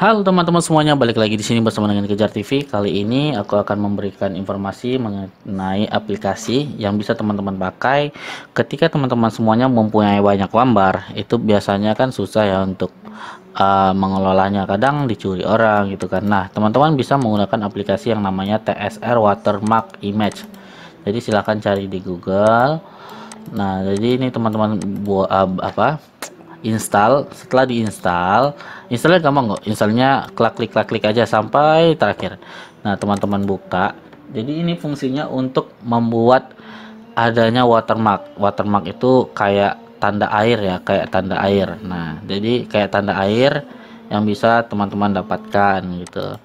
Halo teman-teman semuanya, balik lagi di sini bersama dengan Kejar TV. Kali ini aku akan memberikan informasi mengenai aplikasi yang bisa teman-teman pakai ketika teman-teman semuanya mempunyai banyak lambar. Itu biasanya kan susah ya untuk uh, mengelolanya, kadang dicuri orang gitu kan. Nah, teman-teman bisa menggunakan aplikasi yang namanya TSR Watermark Image. Jadi silahkan cari di Google. Nah, jadi ini teman-teman buat uh, apa? install setelah diinstal installnya gampang kok installnya klik klik klik klik aja sampai terakhir nah teman-teman buka jadi ini fungsinya untuk membuat adanya watermark watermark itu kayak tanda air ya kayak tanda air nah jadi kayak tanda air yang bisa teman-teman dapatkan gitu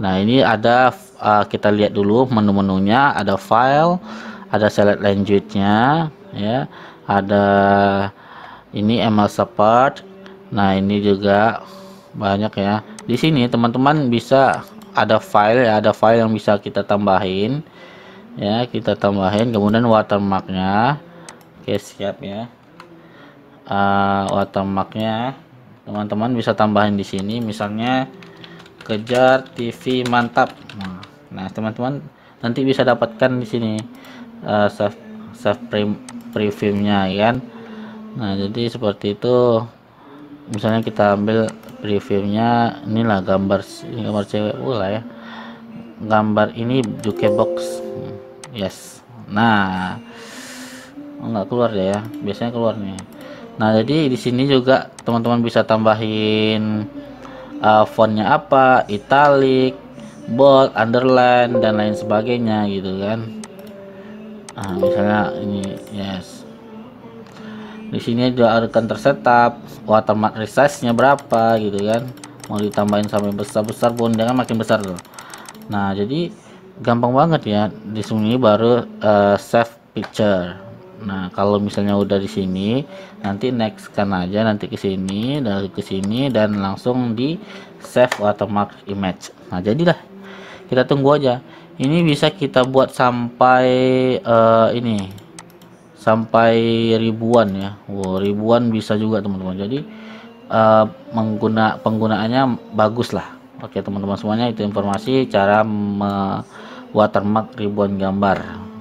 nah ini ada uh, kita lihat dulu menu-menunya ada file ada select language nya ya ada ini ML support nah ini juga banyak ya di sini teman-teman bisa ada file ya ada file yang bisa kita tambahin ya kita tambahin kemudian watermarknya oke siap ya uh, watermarknya teman-teman bisa tambahin di sini misalnya kejar TV mantap nah, nah teman-teman nanti bisa dapatkan di sini uh, save save pre previewnya ya kan nah jadi seperti itu misalnya kita ambil previewnya inilah gambar ini gambar cewek pula ya gambar ini juke box yes nah nggak keluar deh ya biasanya keluar nih nah jadi di sini juga teman-teman bisa tambahin uh, fontnya apa italic bold underline dan lain sebagainya gitu kan nah, misalnya ini yes di sini juga akan tersetap watermark resize-nya berapa gitu kan mau ditambahin sampai besar-besar pun jangan makin besar tuh nah jadi gampang banget ya di sini baru uh, save picture nah kalau misalnya udah di sini nanti next kan aja nanti ke sini dari ke sini dan langsung di save watermark image nah jadilah kita tunggu aja ini bisa kita buat sampai uh, ini sampai ribuan ya wow, ribuan bisa juga teman-teman jadi uh, eh, mengguna penggunaannya bagus lah oke teman-teman semuanya itu informasi cara me watermark ribuan gambar